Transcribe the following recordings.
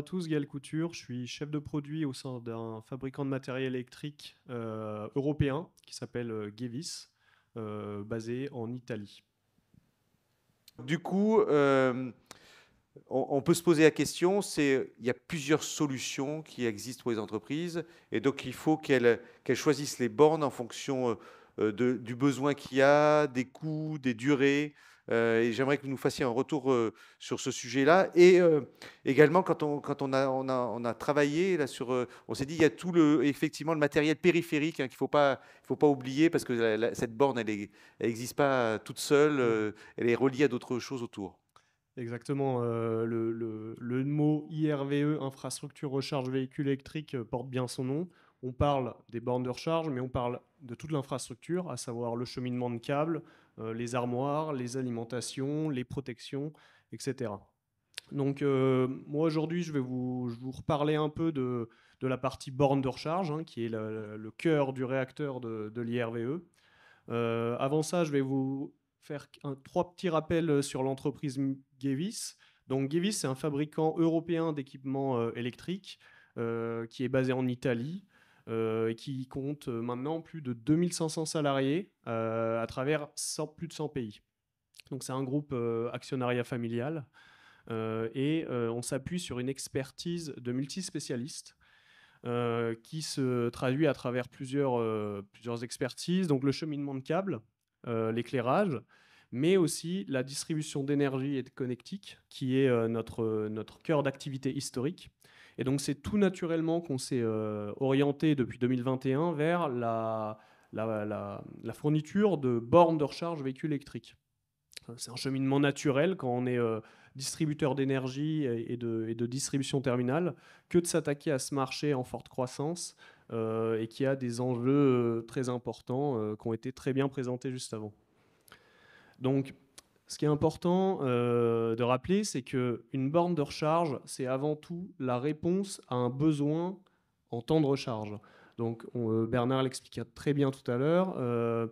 à tous, Gaël Couture. Je suis chef de produit au sein d'un fabricant de matériel électrique euh, européen qui s'appelle euh, Gevis, euh, basé en Italie. Du coup, on, peut se poser la question, c'est il y a plusieurs solutions qui existent pour les entreprises, et donc il faut qu'elles choisissent les bornes en fonction du besoin qu'il y a, des coûts, des durées, euh, j'aimerais que vous nous fassiez un retour euh, sur ce sujet-là. Et euh, également, quand, on, a, travaillé, là, sur, on s'est dit il y a tout le, effectivement le matériel périphérique hein, qu'il ne faut pas, faut pas oublier parce que cette borne, elle n'existe pas toute seule, mmh. elle est reliée à d'autres choses autour. Exactement. le, le, mot IRVE, infrastructure recharge véhicule électrique, porte bien son nom. On parle des bornes de recharge, mais on parle de toute l'infrastructure, à savoir le cheminement de câbles, euh, les armoires, les alimentations, les protections, etc. Donc euh, moi aujourd'hui je vais vous, je reparler un peu de, la partie borne de recharge, hein, qui est le, cœur du réacteur de, de l'IRVE. Euh, avant ça, je vais vous faire trois petits rappels sur l'entreprise Gevis. Donc Gevis, c'est un fabricant européen d'équipements électriques qui est basé en Italie. Euh, qui compte euh, maintenant plus de 2500 salariés euh, à travers plus de 100 pays. Donc c'est un groupe actionnariat familial et on s'appuie sur une expertise de multispécialistes qui se traduit à travers plusieurs, plusieurs expertises, donc le cheminement de câbles, l'éclairage, mais aussi la distribution d'énergie et de connectique, qui est notre, notre cœur d'activité historique. Et donc c'est tout naturellement qu'on s'est euh, orienté depuis 2021 vers la, fourniture de bornes de recharge véhicules électriques. Euh, c'est un cheminement naturel quand on est euh, distributeur d'énergie et de, distribution terminale que de s'attaquer à ce marché en forte croissance et qui a des enjeux très importants qui ont été très bien présentés juste avant. Donc ce qui est important euh, de rappeler, c'est qu'une borne de recharge, c'est avant tout la réponse à un besoin en temps de recharge. Donc euh, Bernard l'expliqua très bien tout à l'heure. Euh,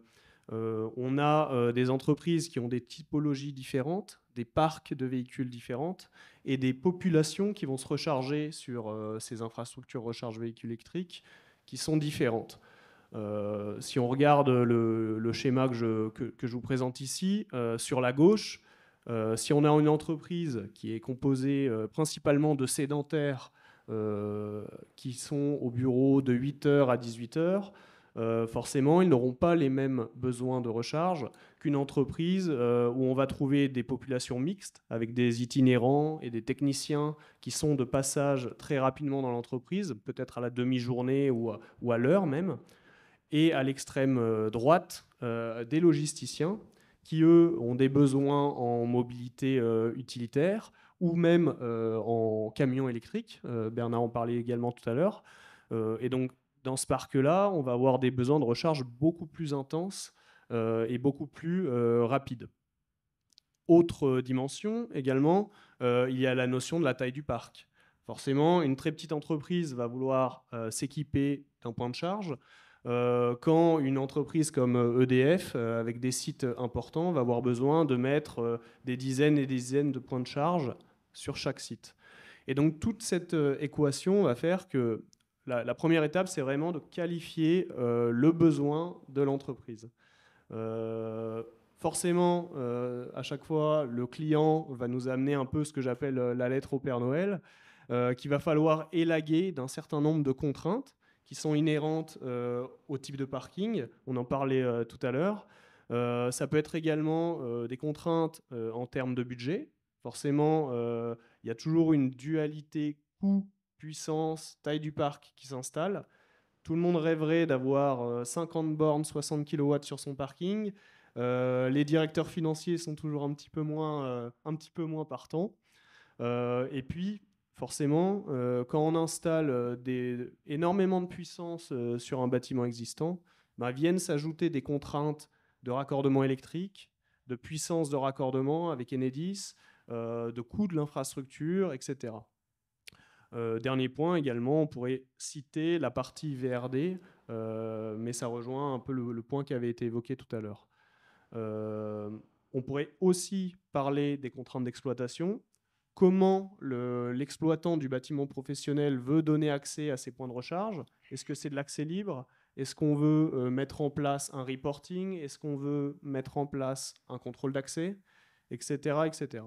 on a des entreprises qui ont des typologies différentes, des parcs de véhicules différentes et des populations qui vont se recharger sur ces infrastructures recharge véhicules électriques qui sont différentes. Euh, si on regarde le, schéma que je, vous présente ici, euh, sur la gauche, euh, si on a une entreprise qui est composée principalement de sédentaires qui sont au bureau de 8h à 18h, forcément, ils n'auront pas les mêmes besoins de recharge qu'une entreprise où on va trouver des populations mixtes avec des itinérants et des techniciens qui sont de passage très rapidement dans l'entreprise, peut-être à la demi-journée ou à l'heure même et à l'extrême euh, droite euh, des logisticiens qui, eux, ont des besoins en mobilité euh, utilitaire ou même en camion électrique. Bernard en parlait également tout à l'heure. et donc, dans ce parc-là, on va avoir des besoins de recharge beaucoup plus intenses et beaucoup plus rapides. Autre dimension également, il y a la notion de la taille du parc. Forcément, une très petite entreprise va vouloir s'équiper d'un point de charge. Euh, quand une entreprise comme EDF, euh, e euh, avec des sites importants, va avoir besoin de mettre des dizaines et des dizaines de points de charge sur chaque site. Et donc toute cette équation va faire que la, première étape, c'est vraiment de qualifier le besoin de l'entreprise. forcément, à chaque fois, le client va nous amener un peu ce que j'appelle la lettre au Père Noël, qu'il va falloir élaguer d'un certain nombre de contraintes qui sont inhérentes euh, au type de parking. On en parlait euh, tout à l'heure. Euh, ça peut être également des contraintes en termes de budget. Forcément, il y a toujours une dualité coût, puissance, taille du parc qui s'installe. Tout le monde rêverait d'avoir 50 bornes, 60 kW sur son parking. les directeurs financiers sont toujours un petit peu moins, un petit peu moins partants. et puis, Forcément, euh, quand on installe euh, des, énormément de puissance euh, sur un bâtiment existant, bah, viennent s'ajouter des contraintes de raccordement électrique, de puissance de raccordement avec Enedis, de coût de l'infrastructure, etc. dernier point également, on pourrait citer la partie VRD, mais ça rejoint un peu le, point qui avait été évoqué tout à l'heure. on pourrait aussi parler des contraintes d'exploitation, comment l'exploitant du bâtiment professionnel veut donner accès à ces points de recharge. Est-ce que c'est de l'accès libre Est-ce qu'on veut euh, mettre en place un reporting Est-ce qu'on veut mettre en place un contrôle d'accès Etc. etc.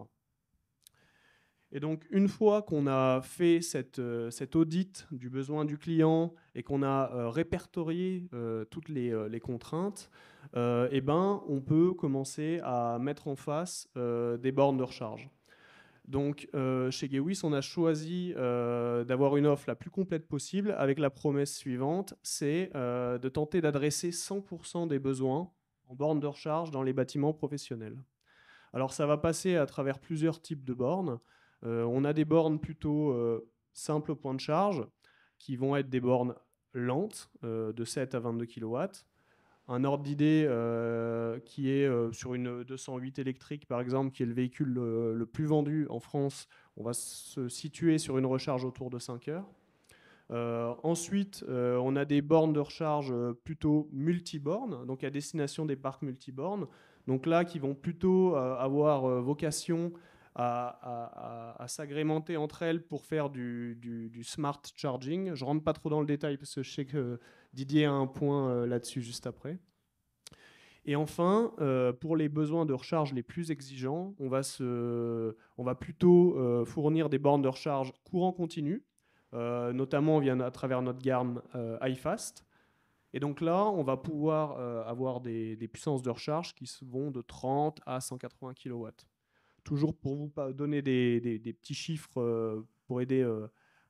Et donc, une fois qu'on a fait cette, euh, cet audit du besoin du client et qu'on a euh, répertorié toutes les, contraintes, eh ben, on peut commencer à mettre en face des bornes de recharge. Donc euh, chez Gewis, on a choisi euh, d'avoir une offre la plus complète possible avec la promesse suivante, c'est euh, de tenter d'adresser 100% des besoins en bornes de recharge dans les bâtiments professionnels. Alors ça va passer à travers plusieurs types de bornes. on a des bornes plutôt simples au point de charge, qui vont être des bornes lentes, de 7 à 22 kW un ordre d'idée euh, qui est euh, sur une 208 électrique, par exemple, qui est le véhicule euh, le, plus vendu en France, on va se situer sur une recharge autour de 5 heures. ensuite, on a des bornes de recharge plutôt multi multibornes, donc à destination des parcs bornes, Donc là, qui vont plutôt avoir vocation à, s'agrémenter entre elles pour faire du, smart charging. Je rentre pas trop dans le détail parce que je sais que Didier a un point euh, là-dessus juste après. Et enfin, euh, pour les besoins de recharge les plus exigeants, on va, se, on va plutôt euh, fournir des bornes de recharge courant continu, notamment via, à travers notre gamme iFast. Et donc là, on va pouvoir avoir des, puissances de recharge qui vont de 30 à 180 kW. Toujours pour vous donner des, des petits chiffres pour aider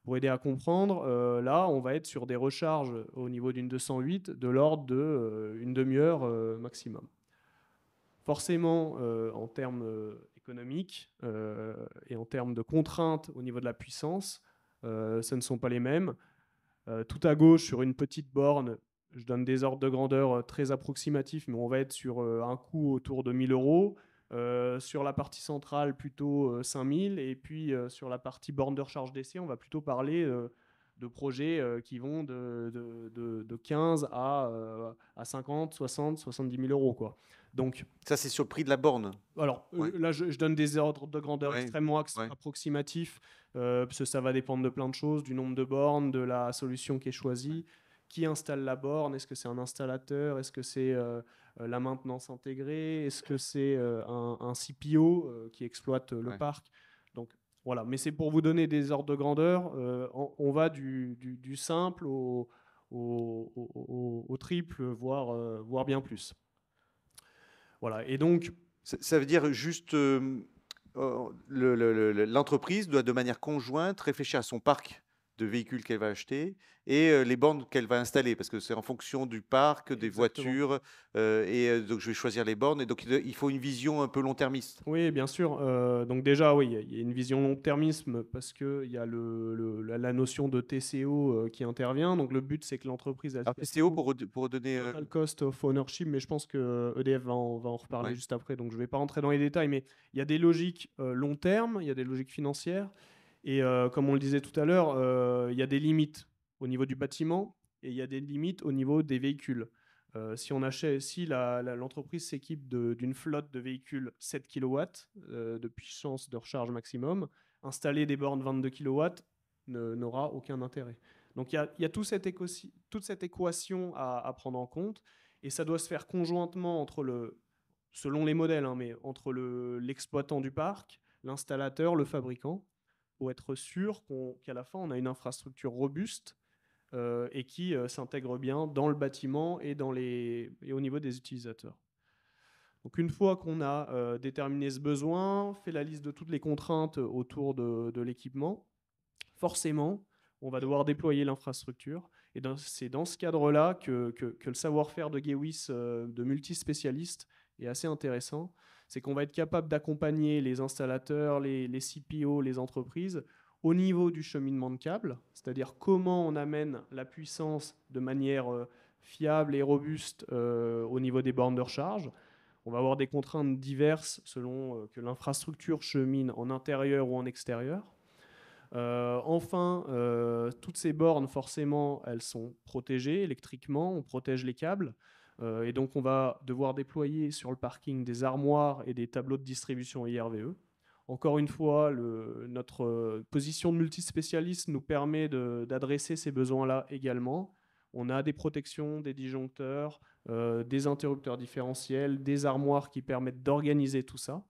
pour aider à comprendre, euh, là, on va être sur des recharges au niveau d'une 208 de l'ordre d'une euh, demi-heure euh, maximum. Forcément, en termes économiques et en termes de contraintes au niveau de la puissance, ce ne sont pas les mêmes. tout à gauche, sur une petite borne, je donne des ordres de grandeur très approximatifs, mais on va être sur un coût autour de 1000 euros. Euh, sur la partie centrale, plutôt 5000. Euh, Et puis euh, sur la partie borne de recharge d'essai, on va plutôt parler de projets qui vont de, 15 à, 50, 60, 70 000 euros. Quoi. Donc, ça, c'est sur le prix de la borne Alors là, je, donne des ordres de grandeur extrêmement approximatifs, parce que ça va dépendre de plein de choses, du nombre de bornes, de la solution qui est choisie qui installe la borne Est-ce que c'est un installateur Est-ce que c'est euh, euh, la maintenance intégrée Est-ce que c'est euh, un, CPO qui exploite le parc Donc voilà, mais c'est pour vous donner des ordres de grandeur. On, va du, simple au, au, triple, voire, bien plus. Voilà, et donc. Ça, veut dire juste. L'entreprise le, doit de manière conjointe réfléchir à son parc de véhicules qu'elle va acheter et euh, les bornes qu'elle va installer, parce que c'est en fonction du parc, des voitures, euh, et euh, donc je vais choisir les bornes. Et donc il faut une vision un peu long-termiste. Oui, bien sûr. donc déjà, oui, il y a une vision long-termisme parce qu'il y a le, la notion de TCO qui intervient. Donc le but, c'est que l'entreprise... Alors TCO, pour, pour donner... Total Cost of Ownership, mais je pense que EDF e va en, va en reparler juste après, donc je vais pas rentrer dans les détails, mais il y a des logiques long terme, il y a des logiques financières. Et euh, comme on le disait tout à l'heure, euh, il y a des limites au niveau du bâtiment et il y a des limites au niveau des véhicules. Euh, si on achète, si l'entreprise s'équipe d'une flotte de véhicules 7 kW de puissance de recharge maximum, installer des bornes 22 kW n'aura aucun intérêt. Donc il y a, toute cette équation à, prendre en compte et ça doit se faire conjointement entre le, selon les modèles, hein, mais entre l'exploitant du parc, l'installateur, le fabricant pour être sûr qu'à la fin, on a une infrastructure robuste euh, et qui euh, s'intègre bien dans le bâtiment et, dans les, au niveau des utilisateurs. Donc une fois qu'on a euh, déterminé ce besoin, fait la liste de toutes les contraintes autour de, l'équipement, forcément, on va devoir déployer l'infrastructure. Et c'est dans ce cadre-là que, le savoir-faire de Gewis, de multispécialiste, est assez intéressant c'est qu'on va être capable d'accompagner les installateurs, les, CPO, les entreprises au niveau du cheminement de câbles, c'est-à-dire comment on amène la puissance de manière euh, fiable et robuste euh, au niveau des bornes de recharge. On va avoir des contraintes diverses selon euh, que l'infrastructure chemine en intérieur ou en extérieur. enfin, toutes ces bornes, forcément, elles sont protégées électriquement, on protège les câbles. Euh, et donc, on va devoir déployer sur le parking des armoires et des tableaux de distribution IRVE. Encore une fois, notre euh, position de multispécialiste nous permet d'adresser ces besoins-là également. On a des protections, des disjoncteurs, euh, des interrupteurs différentiels, des armoires qui permettent d'organiser tout ça.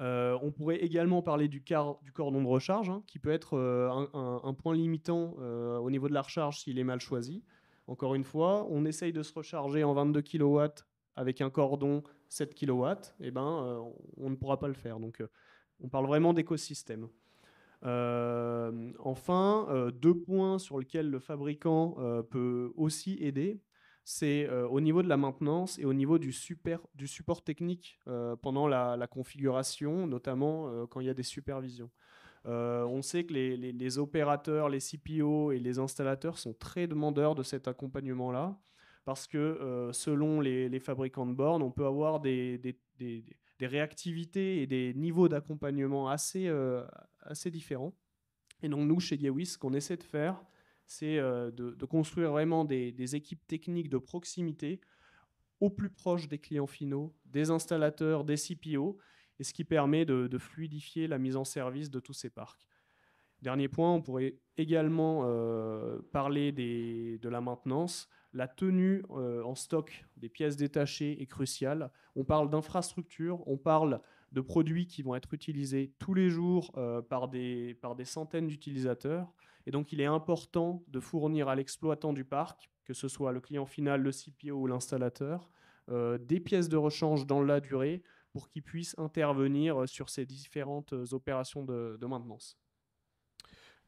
on pourrait également parler du, car, du cordon de recharge, hein, qui peut être un, point limitant au niveau de la recharge s'il est mal choisi. Encore une fois, on essaye de se recharger en 22 kW avec un cordon 7 kW, eh ben, euh, on ne pourra pas le faire. Donc, euh, on parle vraiment d'écosystème. Euh, enfin, deux points sur lesquels le fabricant peut aussi aider, c'est au niveau de la maintenance et au niveau du, support technique pendant la configuration, notamment quand il y a des supervisions. Euh, on sait que les, opérateurs, les CPO et les installateurs sont très demandeurs de cet accompagnement-là, parce que euh, selon les, fabricants de bornes, on peut avoir des, réactivités et des niveaux d'accompagnement assez, euh, différents. Et donc nous, chez Diawis, ce qu'on essaie de faire, c'est de, de, construire vraiment des équipes techniques de proximité au plus proche des clients finaux, des installateurs, des CPO, et ce qui permet de, fluidifier la mise en service de tous ces parcs. Dernier point, on pourrait également euh, parler de la maintenance. La tenue euh, en stock des pièces détachées est cruciale. On parle d'infrastructures, on parle de produits qui vont être utilisés tous les jours euh, par, des, par des centaines d'utilisateurs. Et donc, il est important de fournir à l'exploitant du parc, que ce soit le client final, le CPO ou l'installateur, des pièces de rechange dans la durée pour qu'ils puissent intervenir euh, sur ces différentes euh, opérations de, maintenance.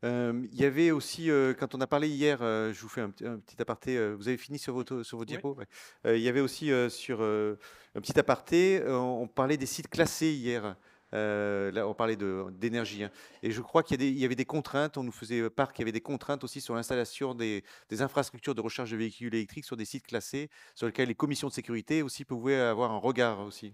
Euh, il y avait aussi, quand on a parlé hier, je vous fais un, petit aparté, vous avez fini sur, votre, sur vos diapos Il y avait aussi sur un petit aparté, on, parlait des sites classés hier. là, on parlait d'énergie. Hein. Et je crois qu'il y, avait des contraintes, on nous faisait part qu'il y avait des contraintes aussi sur l'installation des, des, infrastructures de recharge de véhicules électriques sur des sites classés, sur lesquels les commissions de sécurité aussi pouvaient avoir un regard aussi.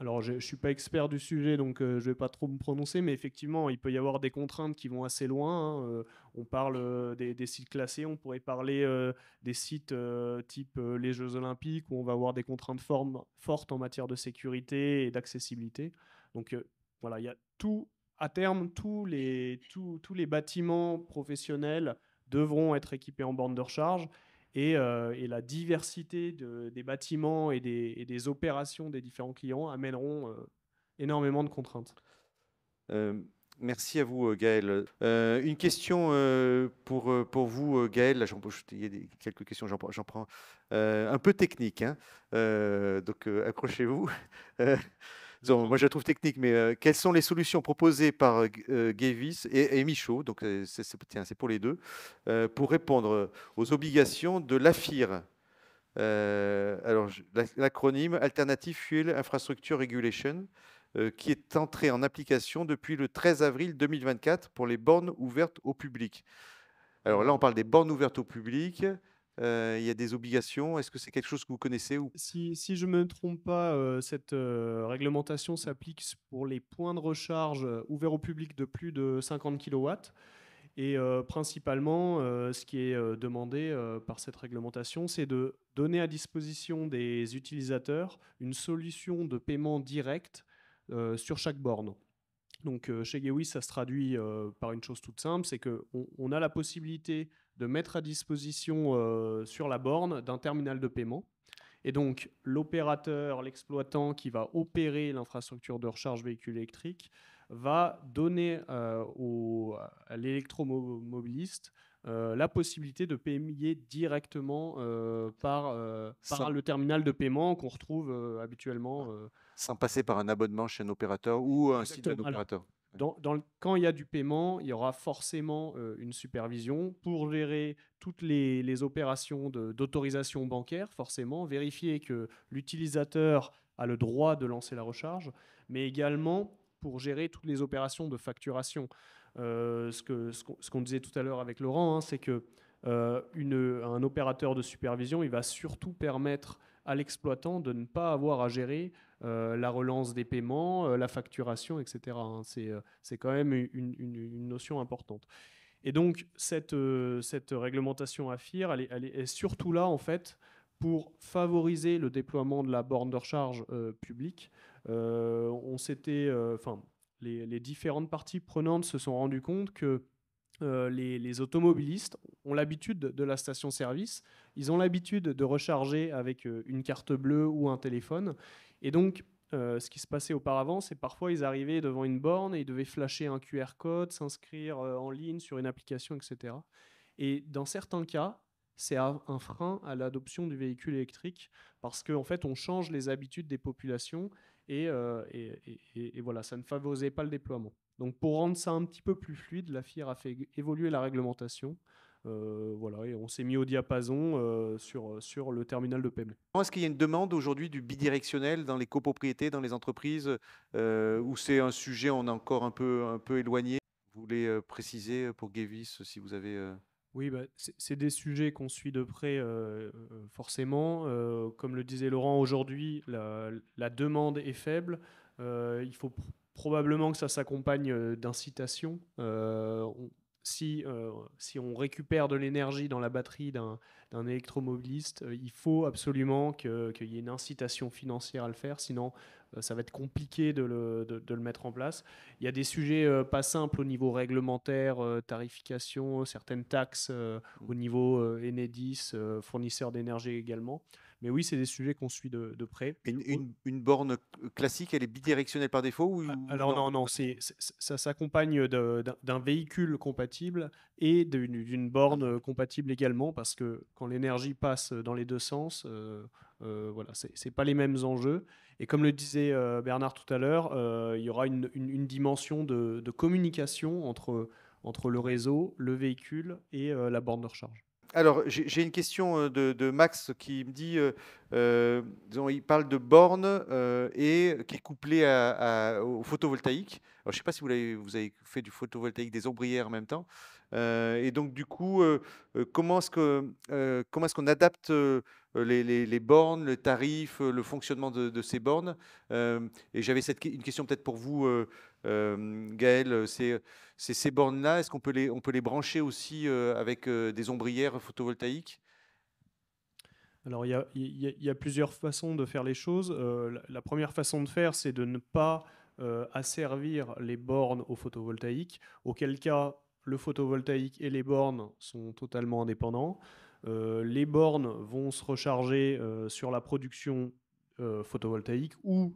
Alors, je ne suis pas expert du sujet, donc euh, je ne vais pas trop me prononcer, mais effectivement, il peut y avoir des contraintes qui vont assez loin. Hein. Euh, on parle euh, des, sites classés, on pourrait parler des sites type les Jeux Olympiques, où on va avoir des contraintes fortes en matière de sécurité et d'accessibilité. Donc, voilà, il y a tout, à terme, tous les, bâtiments professionnels devront être équipés en borne de recharge. Euh, et, la diversité des bâtiments et des, opérations des différents clients amèneront euh, énormément de contraintes. Euh, merci à vous, Gaël. une question pour, pour vous, Gaël. Là, il y a quelques questions, j'en prends. un peu technique, hein. donc accrochez-vous moi, je la trouve technique, mais quelles sont les solutions proposées par Gavis et, Michaud, donc c'est pour les deux, pour répondre aux obligations de l'AFIR Alors, l'acronyme Alternative Fuel Infrastructure Regulation, qui est entrée en application depuis le 13 avril 2024 pour les bornes ouvertes au public. Alors là, on parle des bornes ouvertes au public il y a des obligations. Est-ce que c'est quelque chose que vous connaissez ou... si, je ne me trompe pas, cette réglementation s'applique pour les points de recharge ouverts au public de plus de 50 kW. Et principalement, ce qui est demandé par cette réglementation, c'est de donner à disposition des utilisateurs une solution de paiement direct sur chaque borne. Donc chez Gewi, ça se traduit par une chose toute simple, c'est qu'on a la possibilité de mettre à disposition euh, sur la borne d'un terminal de paiement. Et donc, l'opérateur, l'exploitant qui va opérer l'infrastructure de recharge véhicule électrique va donner euh, au, à l'électromobiliste euh, la possibilité de payer directement par, le terminal de paiement qu'on retrouve habituellement. Sans passer par un abonnement chez un opérateur ou un site d'un opérateur. Dans, quand il y a du paiement, il y aura forcément euh, une supervision pour gérer toutes les, opérations d'autorisation bancaire, forcément, vérifier que l'utilisateur a le droit de lancer la recharge, mais également pour gérer toutes les opérations de facturation. Euh, ce qu'on disait tout à l'heure avec Laurent, hein, c'est que euh, opérateur de supervision, il va surtout permettre à l'exploitant de ne pas avoir à gérer euh, la relance des paiements, euh, la facturation, etc. Hein. Euh, c'est, quand même une, notion importante. Et donc, cette, cette réglementation AFIR, elle est, elle est surtout là, en fait, pour favoriser le déploiement de la borne de recharge publique. on s'était... Enfin, les, les différentes parties prenantes se sont rendues compte que euh, les, automobilistes ont l'habitude de la station-service, ils ont l'habitude de recharger avec euh, une carte bleue ou un téléphone. Et donc, euh, ce qui se passait auparavant, c'est parfois ils arrivaient devant une borne et ils devaient flasher un QR code, s'inscrire en ligne sur une application, etc. Et dans certains cas, c'est un frein à l'adoption du véhicule électrique parce qu'en fait, on change les habitudes des populations et, voilà, ça ne favorisait pas le déploiement. Donc pour rendre ça un petit peu plus fluide, la FIR a fait évoluer la réglementation. Euh, voilà, et on s'est mis au diapason euh, sur, euh, sur le terminal de paiement. Est-ce qu'il y a une demande aujourd'hui du bidirectionnel dans les copropriétés, dans les entreprises, euh, où c'est un sujet on est encore un peu, un peu éloigné Vous voulez préciser pour Gavis si vous avez... Oui, bah, c'est des sujets qu'on suit de près, forcément. comme le disait Laurent, aujourd'hui, la, demande est faible. il faut Probablement que ça s'accompagne euh, d'incitation. Euh, si, euh, si on récupère de l'énergie dans la batterie d'un électromobiliste, il faut absolument qu'il y ait une incitation financière à le faire, sinon ça va être compliqué de le, mettre en place. Il y a des sujets pas simples au niveau réglementaire, tarification, certaines taxes mmh. au niveau Enedis, fournisseur d'énergie également. Mais oui, c'est des sujets qu'on suit de, près. Une, borne classique, elle est bidirectionnelle par défaut ah, Alors non, non, c'est, ça s'accompagne d'un véhicule compatible et d'une, borne compatible également, parce que quand l'énergie passe dans les deux sens, euh, euh voilà, c'est, pas les mêmes enjeux. Et comme le disait euh, Bernard tout à l'heure, euh, il y aura une, dimension de, de, communication entre, entre le réseau, le véhicule et la borne de recharge alors, j'ai une question euh, de, Max qui me dit, euh, euh il parle de bornes euh, et qui est couplé au photovoltaïque. je ne sais pas si vous avez, fait du photovoltaïque des ombrières en même temps. et donc, du coup, comment est-ce qu'on adapte les, bornes, le tarif, le fonctionnement de, de ces bornes Et j'avais une question peut-être pour vous, euh, Gaël, ces, bornes-là, est-ce qu'on peut les, on peut les brancher aussi euh, avec euh, des ombrières photovoltaïques alors, il y, a, plusieurs façons de faire les choses. la, première façon de faire, c'est de ne pas asservir les bornes au photovoltaïque, auquel cas le photovoltaïque et les bornes sont totalement indépendants. les bornes vont se recharger sur la production euh, photovoltaïque ou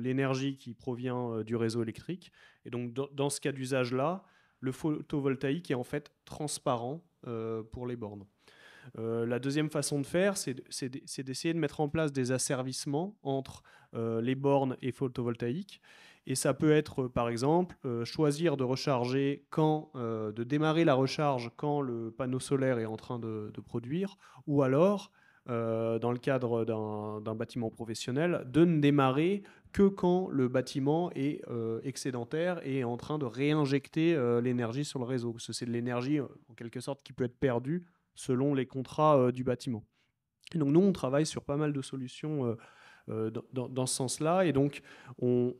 l'énergie qui provient euh, du réseau électrique. Et donc dans, ce cas d'usage-là, le photovoltaïque est en fait transparent euh, pour les bornes. la deuxième façon de faire, c'est d'essayer de mettre en place des asservissements entre les bornes et photovoltaïque. Et ça peut être, par exemple, choisir de recharger quand, de démarrer la recharge quand le panneau solaire est en train de produire, ou alors euh, dans le cadre d'un bâtiment professionnel, de ne démarrer que quand le bâtiment est euh, excédentaire et est en train de réinjecter euh, l'énergie sur le réseau. C'est de l'énergie, en quelque sorte, qui peut être perdue selon les contrats du bâtiment. Et donc nous, on travaille sur pas mal de solutions euh, dans, ce sens-là. Et donc, on,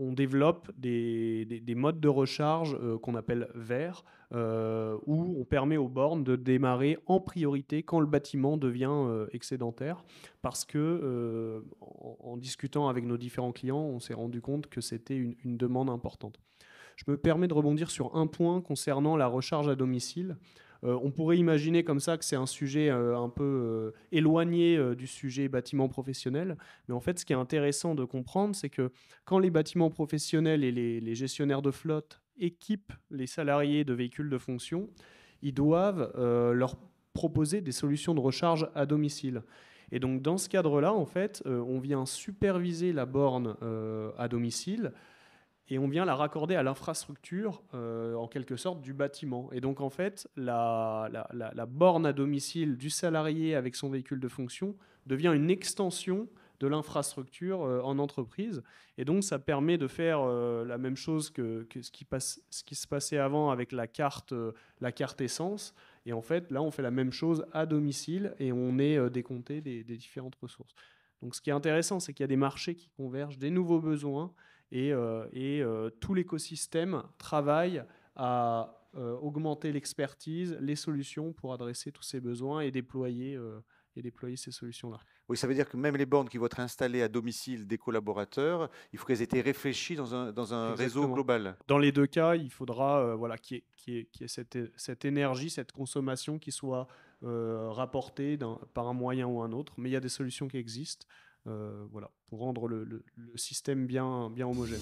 développe des, modes de recharge euh, qu'on appelle verts, euh, où on permet aux bornes de démarrer en priorité quand le bâtiment devient excédentaire, parce que en, discutant avec nos différents clients, on s'est rendu compte que c'était une demande importante. Je me permets de rebondir sur un point concernant la recharge à domicile. Euh, on pourrait imaginer comme ça que c'est un sujet euh, un peu euh, éloigné du sujet bâtiment professionnel, mais en fait, ce qui est intéressant de comprendre, c'est que quand les bâtiments professionnels et les, gestionnaires de flotte équipent les salariés de véhicules de fonction, ils doivent leur proposer des solutions de recharge à domicile. Et donc dans ce cadre-là, en fait, on vient superviser la borne à domicile et on vient la raccorder à l'infrastructure, euh, en quelque sorte, du bâtiment. Et donc, en fait, la, borne à domicile du salarié avec son véhicule de fonction devient une extension de l'infrastructure euh, en entreprise. Et donc, ça permet de faire euh, la même chose que, ce, qui passe, ce, qui se passait avant avec la carte, la carte essence. Et en fait, là, on fait la même chose à domicile et on est décompté des, des différentes ressources. Donc, ce qui est intéressant, c'est qu'il y a des marchés qui convergent, des nouveaux besoins et, euh, euh, tout l'écosystème travaille à euh, augmenter l'expertise, les solutions pour adresser tous ces besoins et déployer et déployer ces solutions-là. Oui, ça veut dire que même les bornes qui vont être installées à domicile des collaborateurs, il faut qu'elles aient été réfléchies dans un, réseau global. Dans les deux cas, il faudra voilà, qu'il y ait, cette, énergie, cette consommation qui soit rapportée par un moyen ou un autre. Mais il y a des solutions qui existent. Euh, voilà, pour rendre le, système bien, bien homogène.